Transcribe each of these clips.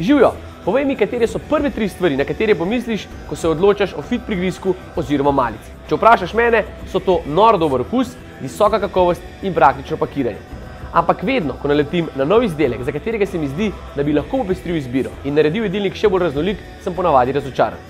Živijo, povej mi, katere so prve tri stvari, na katere pomisliš, ko se odločaš o fit prigrizku oziroma malici. Če vprašaš mene, so to noro dober okus, visoka kakovost in praktično pakiranje. Ampak vedno, ko naletim na nov izdelek, za katerega se mi zdi, da bi lahko popestril izbiro in naredil jedilnik še bolj raznolik, sem ponavadi razočaran.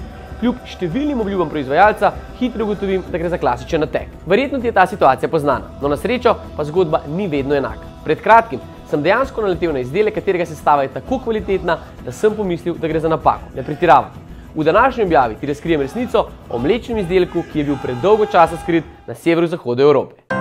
Kljub številnim obljubam proizvajalca, hitro ugotovim, da gre za klasičen natek. Verjetno ti je ta situacija poznana, no na srečo pa zgodba ni vedno enaka. Pred kratkim sem dejansko naletel na izdelek, katerega sestava je tako kvalitetna, da sem pomislil, da gre za napako. Ne pretiravam. V današnji objavi ti razkrijem resnico o mlečnem izdelku, ki je bil pred dolgo časa skrit na severu zahodu Evrope.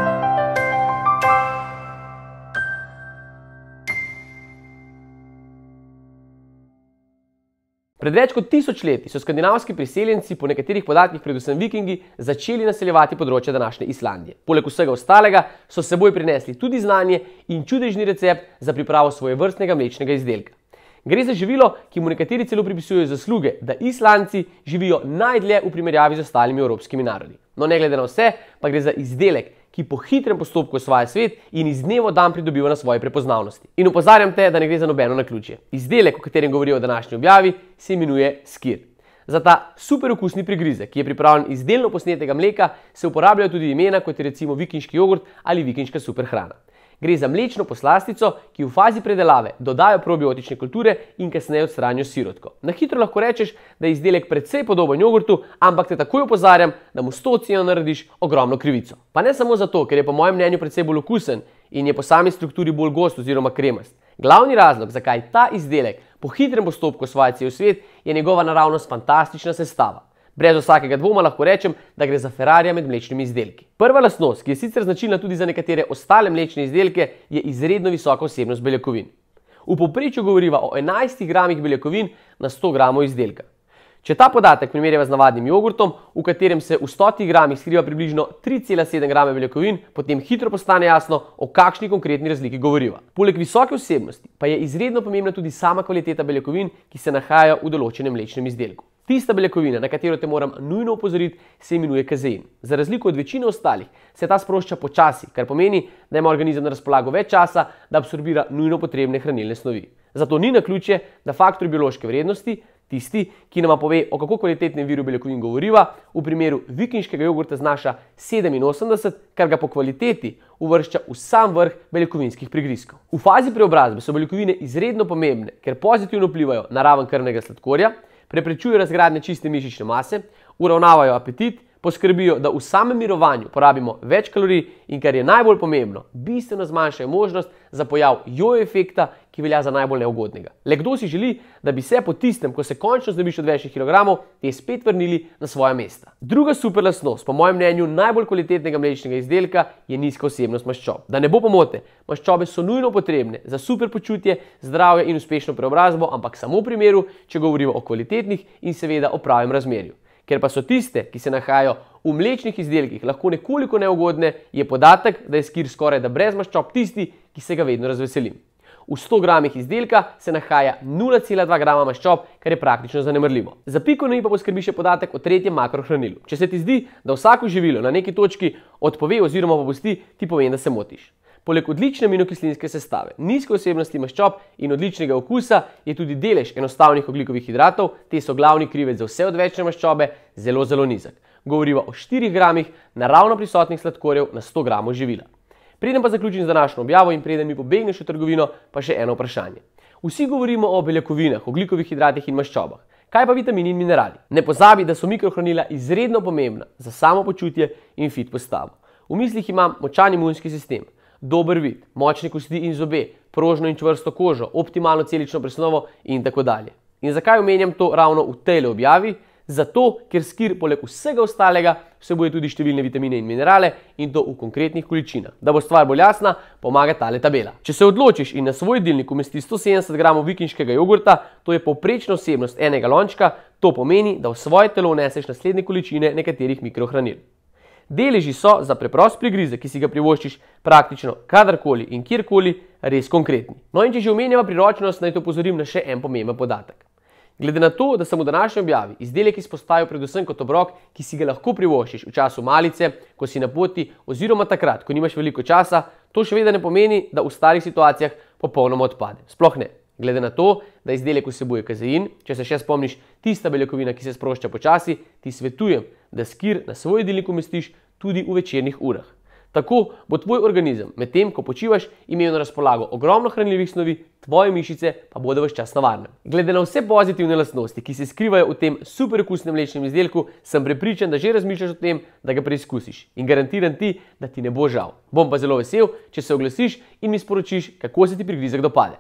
Pred več kot tisoč leti so skandinavski priseljenci, po nekaterih podatkih, predvsem vikingi, začeli naseljevati področje današnje Islandije. Poleg vsega ostalega so s seboj prinesli tudi znanje in čudežni recept za pripravo svoje vrstnega mlečnega izdelka. Gre za živilo, ki mu nekateri celo pripisujejo zasluge, da Islandci živijo najdlje v primerjavi z ostalimi evropskimi narodi. No, ne glede na vse, pa gre za izdelek, ki po hitrem postopku osvaja svet in iz dneva v dan pridobiva na svoji prepoznavnosti. In upozarjam te, da ne gre za nobeno na ključje. Izdelek, o katerem govorijo v današnji objavi, se imenuje skir. Za ta super okusni prigrizek, ki je pripravljen iz delno posnetega mleka, se uporabljajo tudi imena kot je recimo vikinški jogurt ali vikinška superhrana. Gre za mlečno poslastico, ki v fazi predelave dodajo probiotične kulture in kasneje odstranijo sirotko. Na hitro lahko rečeš, da je izdelek predvsej podoben jogurtu, ampak te takoj opozarjam, da mu s to ceno narediš ogromno krivico. Pa ne samo zato, ker je po mojem mnenju predvsej bolj okusen in je po sami strukturi bolj gost oziroma kremast. Glavni razlog, zakaj ta izdelek po hitrem postopku osvaja cel svet, je njegova naravnost fantastična sestava. Brez vsakega dvoma lahko rečem, da gre za Ferrari med mlečnimi izdelki. Prva lastnost, ki je sicer značilna tudi za nekatere ostale mlečne izdelke, je izredno visoka vsebnost beljakovin. V povprečju govoriva o 11 gramih beljakovin na 100 gramov izdelka. Če ta podatek primerjava z navadnim jogurtom, v katerem se v 100 gramih skriva približno 3,7 grama beljakovin, potem hitro postane jasno, o kakšni konkretni razliki govoriva. Poleg visoke vsebnosti pa je izredno pomembna tudi sama kvaliteta beljakovin, ki se nahajajo v določenem mlečnem izdelku. Tista beljakovina, na katero te moram nujno opozoriti, se imenuje kazein. Za razliko od večine ostalih, se ta sprošča počasi, kar pomeni, da ima organizem na razpolago več časa, da absorbira nujno potrebne hranilne snovi. Zato ni na ključje, da faktor biološke vrednosti, tisti, ki nam pove, o kako kvalitetnem viru beljakovin govoriva, v primeru vikinškega jogurta znaša 87, kar ga po kvaliteti uvršča v sam vrh beljakovinskih prigrizkov. V fazi preobrazbe so beljakovine izredno pomembne, ker pozitivno vplivajo na raven krvnega sladkorja, preprečujejo razgradnje čiste mišične mase, uravnavajo apetit, poskrbijo, da v samem mirovanju porabimo več kalorij in kar je najbolj pomembno, bistveno zmanjšajo možnost za pojav jojo efekta, ki velja za najbolj neugodnega. Le kdo si želi, da bi se po tistem, ko se končno znebiš od večjih kilogramov, te spet vrnili na svoja mesta. Druga super lasnost, po mojem mnenju najbolj kvalitetnega mlečnega izdelka, je nizka osebnost maščob. Da ne bo pomote, maščobe so nujno potrebne za super počutje, zdravje in uspešno preobrazbo, ampak samo v primeru, če govorimo o kvalitetnih in seveda o pravem razmerju. Ker pa so tiste, ki se nahajajo v mlečnih izdelkih, lahko nekoliko neugodne, je podatek, da je skir skoraj da brez maščob tisti, ki se ga vedno razveselim. V 100 gramih izdelka se nahaja 0,2 grama maščob, kar je praktično zanemrljivo. Za piko na i pa poskrbi še podatek o tretjem makrohranilu. Če se ti zdi, da vsako živilo na neki točki odpove oziroma popusti, ti povem, da se motiš. Poleg odlične minokislinske sestave, nizke osebnosti maščob in odličnega okusa je tudi delež enostavnih oglikovih hidratov, te so glavni krivec za vse odvečne maščobe, zelo, zelo nizek. Govorimo o 4 gramih naravno prisotnih sladkorjev na 100 gramov živila. Preden pa zaključim z današnjo objavo in preden mi pobegneš v trgovino, pa še eno vprašanje. Vsi govorimo o beljakovinah, oglikovih hidratih in maščobah. Kaj pa vitamini in minerali? Ne pozabi, da so mikrohranila izredno pomembna za samopočutje in fit postavo. V mislih imam močan imunski sistem dober vid, močne kosti in zobe, prožno in čvrsto kožo, optimalno celično presnovo in tako dalje. In zakaj omenjam to ravno v tej objavi? Zato, ker skir poleg vsega ostalega vsebuje tudi številne vitamine in minerale in to v konkretnih količinah. Da bo stvar bolj jasna, pomaga tale tabela. Če se odločiš in na svoj delnik umesti 170 g vikinškega jogurta, to je poprečna vsebnost enega lončka, to pomeni, da v svoje telo vneseš naslednje količine nekaterih mikrohranil. Deleži so za preprost prigrize, ki si ga privoščiš praktično kadarkoli in kjerkoli, res konkretni. No in če že omenjava priročnost, naj to pozorim na še en pomemben podatek. Glede na to, da sem v današnji objavi izdelek izpostavil predvsem kot obrok, ki si ga lahko privoščiš v času malice, ko si na poti oziroma takrat, ko nimaš veliko časa, to še vedno ne pomeni, da v starih situacijah popolnoma odpade. Sploh ne. Glede na to, da izdelek vsebuje kazein, če se še spomniš, tista beljakovina, ki se sprošča počasi, ti svetujem, da skir na svoj delik umestiš tudi v večernih urah. Tako bo tvoj organizem, medtem ko počivaš, imel na razpolago ogromno hranljivih snovi, tvoje mišice pa bodo več čas na varnem. Glede na vse pozitivne lastnosti, ki se skrivajo v tem super okusnem mlečnem izdelku, sem prepričan, da že razmišljaš o tem, da ga preizkusiš in garantiram ti, da ti ne bo žal. Bom pa zelo vesel, če se oglasiš in mi sporočiš, kako se ti prigrizek dopade.